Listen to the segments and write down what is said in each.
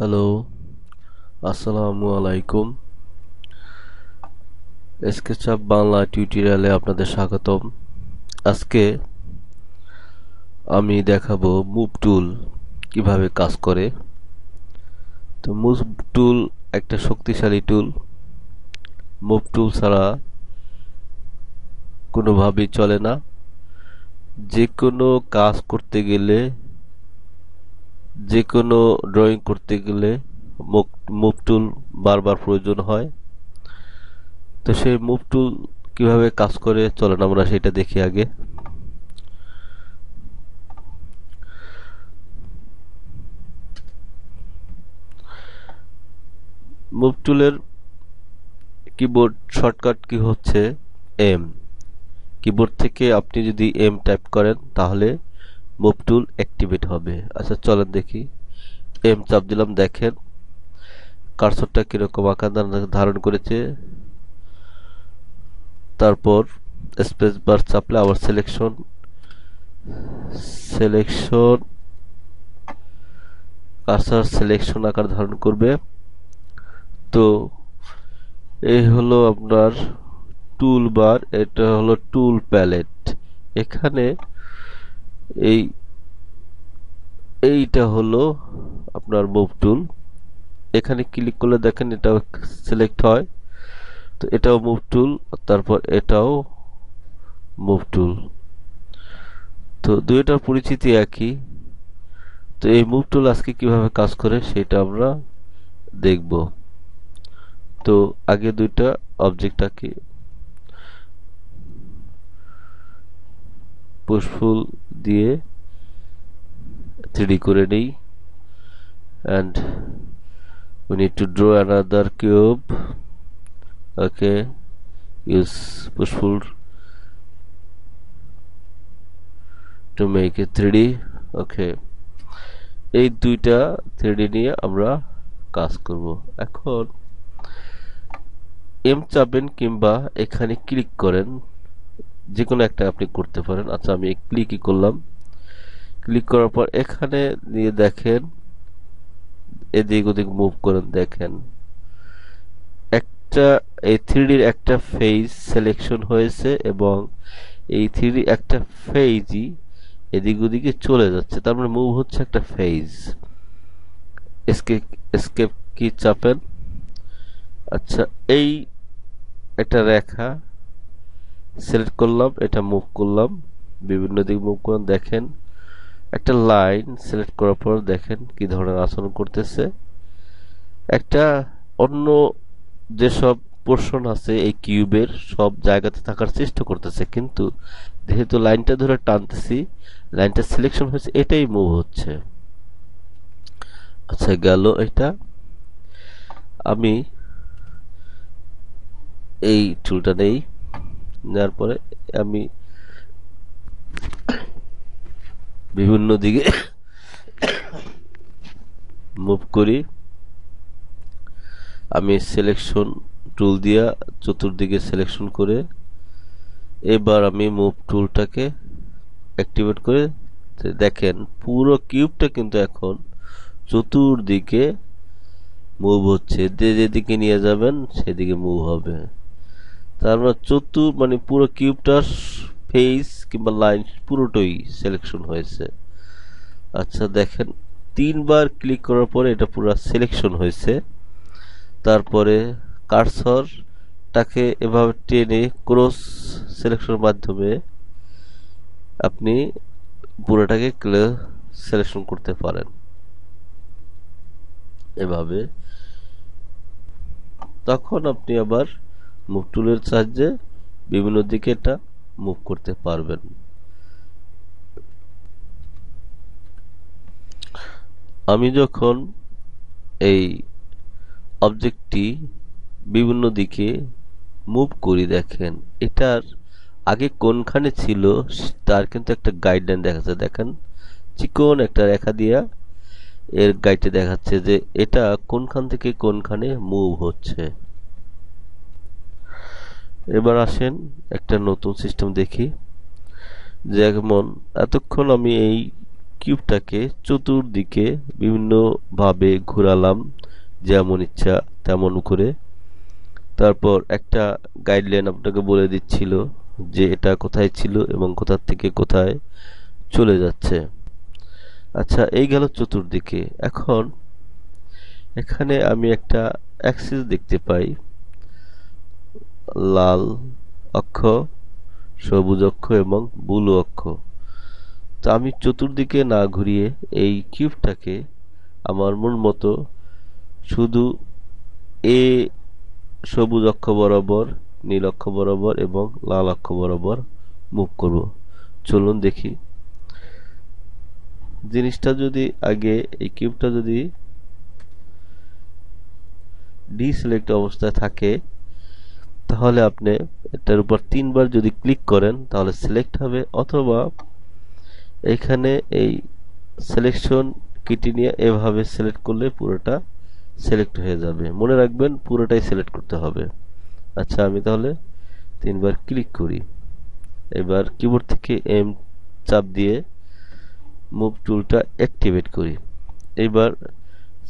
hello আসসালামু আলাইকুম SketchUp Bangla টিউটোরিয়ালে আপনাদের স্বাগতম আজকে আমি দেখাবো মুভ টুল কিভাবে কাজ করে তো মুভ টুল একটা শক্তিশালী টুল মুভ টুল ছাড়া কোনোভাবেই চলে না যে কোনো কাজ করতে গেলে যে কোনো ড্রয়িং করতে গেলে মুভ টুল বারবার প্রয়োজন হয় তো সেই মুভ টুল কীভাবে কাজ করে চলেন আমরা সেটা দেখি আগে মুভ টুলের কিবোর্ড শর্টকাট কি হচ্ছে এম কিবোর্ড থেকে আপনি যদি এম টাইপ করেন তাহলে মুভ টুল অ্যাক্টিভেট হবে আচ্ছা চলেন দেখি এম চাপ দিলাম দেখেন কার্সরটা কীরকম আকার ধারণ করেছে তারপর স্পেস বার চাপলে আবার সিলেকশন সিলেকশন কার্সার সিলেকশন আকার ধারণ করবে তো এই হলো আপনার টুল বার এটা হলো টুল প্যালেট এখানে এই এইটা হলো আপনার মুভ টুল এখানে ক্লিক করলে দেখেন এটা সিলেক্ট হয় তো এটাও মুভ টুল তারপর এটাও মুভ টুল তো দুইটার পরিচিতি একই তো এই মুভ টুল আজকে কিভাবে কাজ করে সেটা আমরা দেখব তো আগে দুইটা অবজেক্টটাকে পুষ্পুল দিয়ে থ্রিডি করে নেই and we need to draw another cube okay use push pull to make a three D okay এই দুইটা থ্রিডি নিয়ে আমরা কাজ করব এখন এম চাপেন কিংবা এখানে ক্লিক করেন যে কোনো একটা আপনি করতে পারেন আচ্ছা আমি ক্লিকই করলাম ক্লিক করার পর এখানে নিয়ে দেখেন এদিক ওদিক মুভ করেন দেখেন একটা এই থ্রিডির একটা ফেজ সিলেকশন হয়েছে এবং এই থ্রিডি একটা ফেজই এদিক ওদিকে চলে যাচ্ছে তার মানে মুভ হচ্ছে একটা ফেজ এসকেপ এসকেপ কি চাপেন আচ্ছা এই একটা রেখা সিলেক্ট করলাম এটা মুভ করলাম বিভিন্ন দিক মুভ করলাম দেখেন একটা লাইন সিলেক্ট করার পর দেখেন কি ধরনের আচরণ করতেছে একটা অন্য যেসব পোর্শন আছে এই কিউবের সব জায়গাতে থাকার চেষ্টা করতেছে কিন্তু যেহেতু লাইনটা ধরে টানতেছি লাইনটা সিলেকশন হয়েছে এটাই মুভ হচ্ছে আচ্ছা গেল এটা আমি এই টুলটা নেই নেওয়ার পরে আমি বিভিন্ন দিকে মুভ করি আমি সিলেকশন টুল দিয়া চতুর্দিকে সিলেকশন করে এবার আমি মুভ টুলটাকে অ্যাক্টিভেট করে দেখেন পুরো কিউবটা কিন্তু এখন চতুর্দিকে মুভ হচ্ছে যে যেদিকে নিয়ে যাবেন সেদিকে মুভ হবে তারপর চতুর মানে পুরো কিউবটার ফেস কিংবা লাইন পুরোটাই সিলেকশন হয়েছে আচ্ছা দেখেন তিনবার ক্লিক করার পরে এটা পুরো সিলেকশন হয়েছে তারপরে কার্সরটাকে এভাবে টেনে ক্রস সিলেকশনের মাধ্যমে আপনি পুরোটাকে সিলেকশন করতে পারেন এভাবে তখন আপনি আবার মুভ টুলের সাহায্যে বিভিন্ন দিকে এটা মুভ করতে পারবেন আমি যখন এই অবজেক্টটি বিভিন্ন দিকে মুভ করি দেখেন এটার আগে কোনখানে ছিল তার কিন্তু একটা গাইডলাইন দেখাচ্ছে দেখেন চিকন একটা রেখা দিয়া এর গাইডে দেখাচ্ছে যে এটা কোনখান থেকে কোনখানে মুভ হচ্ছে এবার আসেন একটা নতুন সিস্টেম দেখি যেমন এতক্ষণ আমি এই কিউবটাকে চতুর্দিকে বিভিন্নভাবে ঘোরালাম যেমন ইচ্ছা তেমন করে তারপর একটা গাইডলাইন আপনাকে বলে দিচ্ছিল যে এটা কোথায় ছিল এবং কোথার থেকে কোথায় চলে যাচ্ছে আচ্ছা এই গেল চতুর্দিকে এখন এখানে আমি একটা অ্যাক্সিস দেখতে পাই লাল অক্ষ সবুজ অক্ষ এবং বুলু অক্ষ তো আমি চতুর্দিকে না ঘুরিয়ে এই কিউবটাকে আমার মন মতো শুধু এ সবুজ অক্ষ বরাবর নীল অক্ষ বরাবর এবং লাল অক্ষ বরাবর মুভ করব চলুন দেখি জিনিসটা যদি আগে এই কিউবটা যদি ডিসিলেক্ট অবস্থায় থাকে তাহলে আপনি এটার উপর তিনবার যদি ক্লিক করেন তাহলে সিলেক্ট হবে অথবা এখানে এই সিলেকশন কিটি নিয়ে এভাবে সিলেক্ট করলে পুরোটা সিলেক্ট হয়ে যাবে মনে রাখবেন পুরোটাই সিলেক্ট করতে হবে আচ্ছা আমি তাহলে তিনবার ক্লিক করি এবার কিবোর্ড থেকে এম চাপ দিয়ে মুভ টুলটা অ্যাক্টিভেট করি এবার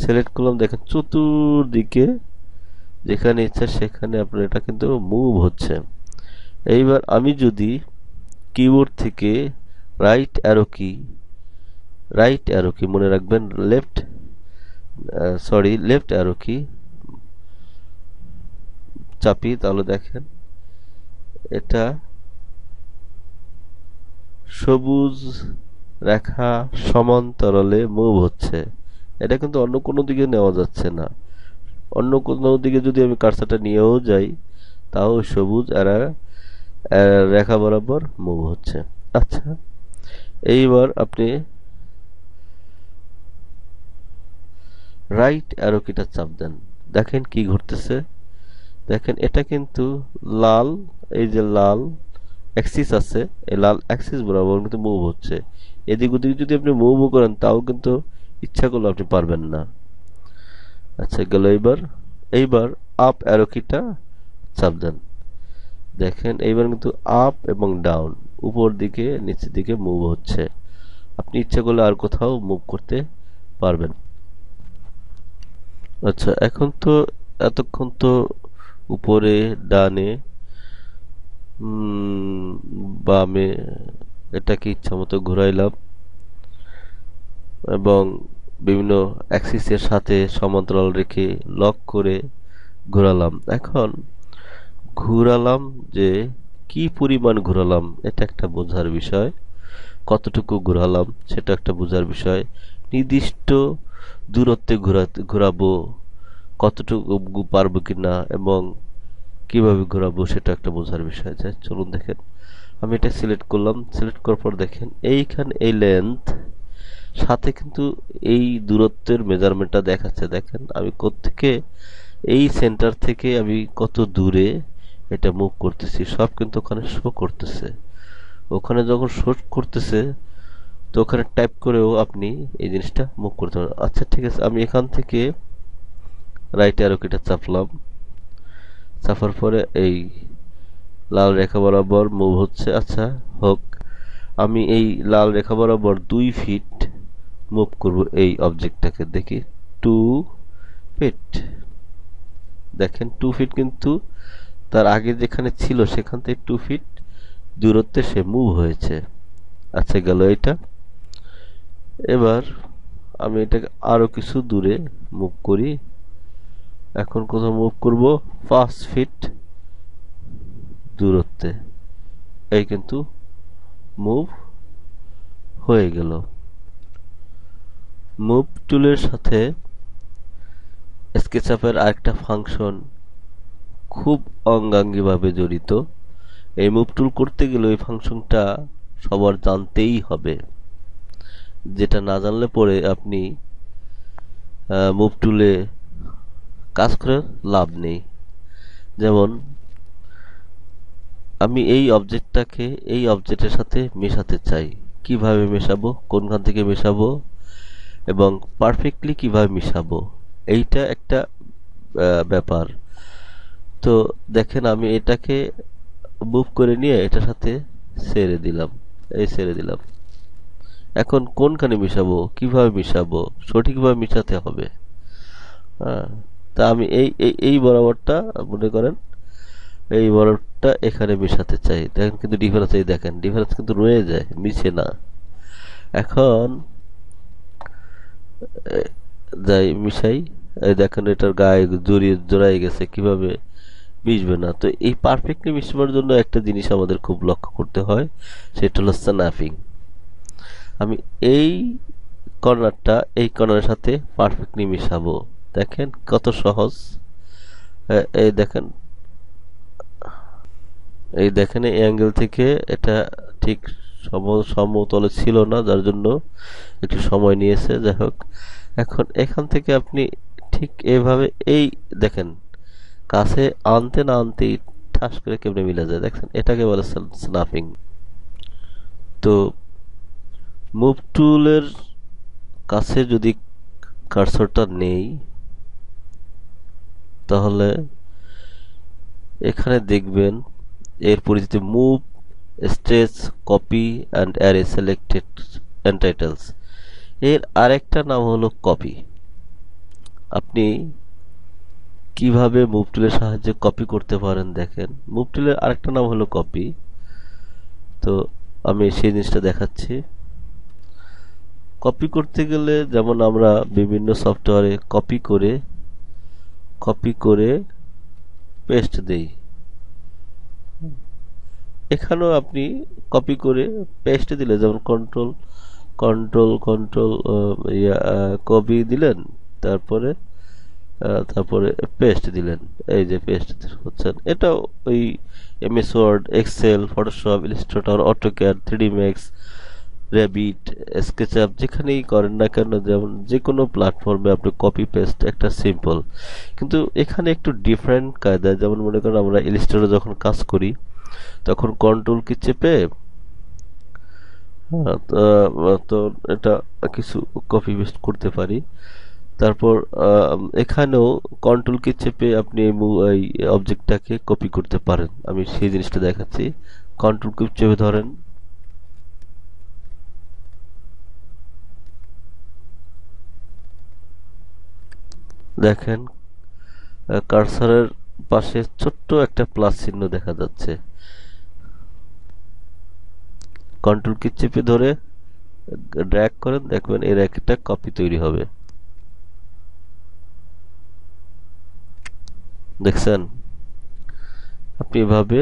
সিলেক্ট করলাম দেখেন চতুর্দিকে যেখানে ইচ্ছা সেখানে আপনার এটা কিন্তু মুভ হচ্ছে এইবার আমি যদি কিবোর্ড থেকে right arrow key right arrow key মনে রাখবেন লেফট সরি লেফট অ্যারো কি চাপি তাহলে দেখেন এটা সবুজ রেখা সমান্তরালে মুভ হচ্ছে এটা কিন্তু অন্য কোনো দিকে নেওয়া যাচ্ছে না অন্য কোনো দিকে যদি আমি কারসাটা নিয়েও যাই তাও সবুজ আর রেখা বরাবর মুভ হচ্ছে আচ্ছা এইবার আপনি রাইট কিটা চাপ দেন দেখেন কি ঘটতেছে দেখেন এটা কিন্তু লাল এই যে লাল অ্যাক্সিস আছে এই লাল অ্যাক্সিস বরাবর কিন্তু মুভ হচ্ছে এদিক ওদিক যদি আপনি মুভ করেন তাও কিন্তু ইচ্ছা করলে আপনি পারবেন না আচ্ছা গেল এইবার এইবার আপ কিটা চাপ দেন দেখেন এইবার কিন্তু আপ এবং ডাউন উপর দিকে নিচের দিকে মুভ হচ্ছে আপনি ইচ্ছা করলে আর কোথাও মুভ করতে পারবেন আচ্ছা এখন তো এতক্ষণ তো উপরে ডানে বামে এটাকে ইচ্ছা মতো ঘুরাইলাম এবং বিভিন্ন অ্যাক্সিসের সাথে সমান্তরাল রেখে লক করে ঘোরালাম এখন ঘুরালাম যে কি পরিমাণ ঘোরালাম এটা একটা বোঝার বিষয় কতটুকু ঘোরালাম সেটা একটা বোঝার বিষয় নির্দিষ্ট দূরত্বে ঘোরাতে ঘোরাবো কতটুকু পারবো কি না এবং কিভাবে ঘোরাবো সেটা একটা বোঝার বিষয় যাই চলুন দেখেন আমি এটা সিলেক্ট করলাম সিলেক্ট করার পর দেখেন এইখানে এই লেন্থ সাথে কিন্তু এই দূরত্বের মেজারমেন্টটা দেখাচ্ছে দেখেন আমি কোত্থেকে এই সেন্টার থেকে আমি কত দূরে এটা মুভ করতেছি সব কিন্তু ওখানে শো করতেছে ওখানে যখন শো করতেছে তো ওখানে টাইপ করেও আপনি এই জিনিসটা মুভ করতে পারেন আচ্ছা ঠিক আছে আমি এখান থেকে রাইট অ্যারোকেটা চাপলাম চাপার পরে এই লাল রেখা বরাবর মুভ হচ্ছে আচ্ছা হোক আমি এই লাল রেখা বরাবর দুই ফিট মুভ করব এই অবজেক্টটাকে দেখি টু ফিট দেখেন টু ফিট কিন্তু তার আগে যেখানে ছিল সেখান থেকে টু ফিট দূরত্বে সে মুভ হয়েছে আচ্ছা গেল এটা এবার আমি এটাকে আরও কিছু দূরে মুভ করি এখন কোথাও মুভ করব পাঁচ ফিট দূরত্বে এই কিন্তু মুভ হয়ে গেল মুভ টুলের সাথে স্কেচআপের আরেকটা ফাংশন খুব অঙ্গাঙ্গিভাবে জড়িত এই মুভ টুল করতে গেলে ওই ফাংশনটা সবার জানতেই হবে যেটা না জানলে পরে আপনি মুভ টুলে কাজ করে লাভ নেই যেমন আমি এই অবজেক্টটাকে এই অবজেক্টের সাথে মেশাতে চাই কিভাবে মেশাবো কোনখান থেকে মেশাবো এবং পারফেক্টলি কিভাবে মিশাবো এইটা একটা ব্যাপার তো দেখেন আমি এটাকে মুভ করে নিয়ে এটার সাথে সেরে দিলাম এই সেরে দিলাম এখন কোনখানে মিশাবো কিভাবে মিশাবো সঠিকভাবে মিশাতে হবে হ্যাঁ তা আমি এই এই বরাবরটা মনে করেন এই বরাবরটা এখানে মেশাতে চাই দেখেন কিন্তু ডিফারেন্স এই দেখেন ডিফারেন্স কিন্তু রয়ে যায় মিশে না এখন যাই মিশাই এই দেখেন এটার গায়ে জড়িয়ে জড়াই গেছে কিভাবে মিশবে না তো এই পারফেক্টলি মিশবার জন্য একটা জিনিস আমাদের খুব লক্ষ্য করতে হয় সেটা হলো স্নাফিং আমি এই কর্নারটা এই কর্নারের সাথে পারফেক্টলি মিশাবো দেখেন কত সহজ এই দেখেন এই দেখেন এই অ্যাঙ্গেল থেকে এটা ঠিক সমতলে ছিল না যার জন্য একটু সময় নিয়েছে যাই হোক এখন এখান থেকে আপনি ঠিক এভাবে এই দেখেন কাছে আনতে না আনতেই ঠাস করে কেমনে মিলে যায় দেখেন এটাকে বলে স্নাফিং তো মুভ টুলের কাছে যদি কার্সরটা নেই তাহলে এখানে দেখবেন এর পরিচিতি মুভ স্ট্রেস copy and array selected and titles এর আরেকটা নাম হলো কপি আপনি কিভাবে মুভটুলের সাহায্যে কপি করতে পারেন দেখেন মুভটুলের আরেকটা নাম হলো কপি তো আমি সেই জিনিসটা দেখাচ্ছি কপি করতে গেলে যেমন আমরা বিভিন্ন সফটওয়্যারে কপি করে কপি করে পেস্ট দেই এখানেও আপনি কপি করে পেস্টে দিলে যেমন কন্ট্রোল কন্ট্রোল কন্ট্রোল ইয়া কপি দিলেন তারপরে তারপরে পেস্ট দিলেন এই যে পেস্ট হচ্ছেন এটা ওই MS Word Excel Photoshop Illustrator AutoCAD three D Max rabbit app যেখানেই করেন না কেন যেমন যে কোনো প্ল্যাটফর্মে আপনি কপি পেস্ট একটা সিম্পল কিন্তু এখানে একটু ডিফারেন্ট কায়দা যেমন মনে করেন আমরা ইলিস্ট্রেটর যখন কাজ করি তখন কন্ট্রোল কি চেপে হ্যাঁ, তো এটা কিছু কপি পেস্ট করতে পারি তারপর এখানেও কন্ট্রোল কি চেপে আপনি এই অবজেক্টটাকে কপি করতে পারেন আমি সেই জিনিসটা দেখাচ্ছি কন্ট্রোল কি চেপে ধরেন দেখেন কার্সারের পাশে ছোট্ট একটা প্লাস চিহ্ন দেখা যাচ্ছে কন্ট্রোল কি চেপে ধরে ড্র্যাগ করেন দেখবেন এর একটা কপি তৈরি হবে দেখছেন আপনি এভাবে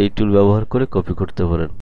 এই টুল ব্যবহার করে কপি করতে পারেন